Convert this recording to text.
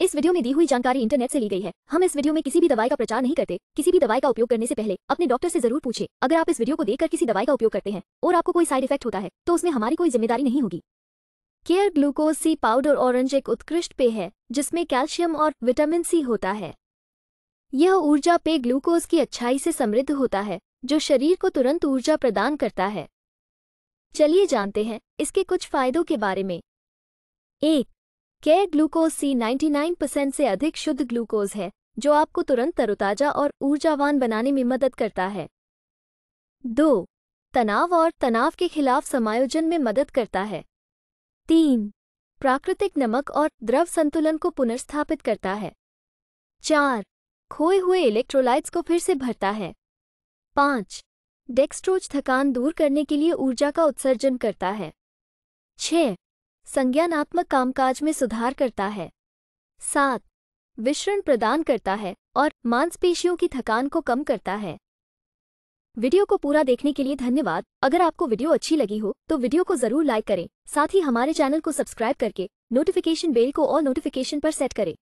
इस वीडियो में दी हुई जानकारी इंटरनेट से ली गई है हम इस वीडियो में किसी भी दवाई का प्रचार नहीं करते किसी भी दवाई का उपयोग करने से पहले अपने डॉक्टर से जरूर पूछे अगर आप इस वीडियो को देखकर किसी दवाई का उपयोग करते हैं और आपको कोई साइड इफेक्ट होता है तो उसमें हमारी कोई जिम्मेदारी नहीं होगी care glucose C powder orange एक उत्कृष्ट पेय है जिसमें कैल्शियम और विटामिन सी होता है यह ऊर्जा पेय ग्लूकोज की अच्छाई से समृद्ध होता है जो शरीर को तुरंत ऊर्जा प्रदान करता है चलिए जानते हैं इसके कुछ फायदों के बारे में एक कै ग्लूकोज सी 99% से अधिक शुद्ध ग्लूकोज है जो आपको तुरंत तरोताजा और ऊर्जावान बनाने में मदद करता है दो तनाव और तनाव के खिलाफ समायोजन में मदद करता है तीन प्राकृतिक नमक और द्रव संतुलन को पुनर्स्थापित करता है चार खोए हुए इलेक्ट्रोलाइट्स को फिर से भरता है पाँच डेक्स्ट्रोज थकान दूर करने के लिए ऊर्जा का उत्सर्जन करता है छः संज्ञानात्मक कामकाज में सुधार करता है सात विश्रण प्रदान करता है और मांसपेशियों की थकान को कम करता है वीडियो को पूरा देखने के लिए धन्यवाद अगर आपको वीडियो अच्छी लगी हो तो वीडियो को जरूर लाइक करें साथ ही हमारे चैनल को सब्सक्राइब करके नोटिफिकेशन बेल को और नोटिफिकेशन पर सेट करें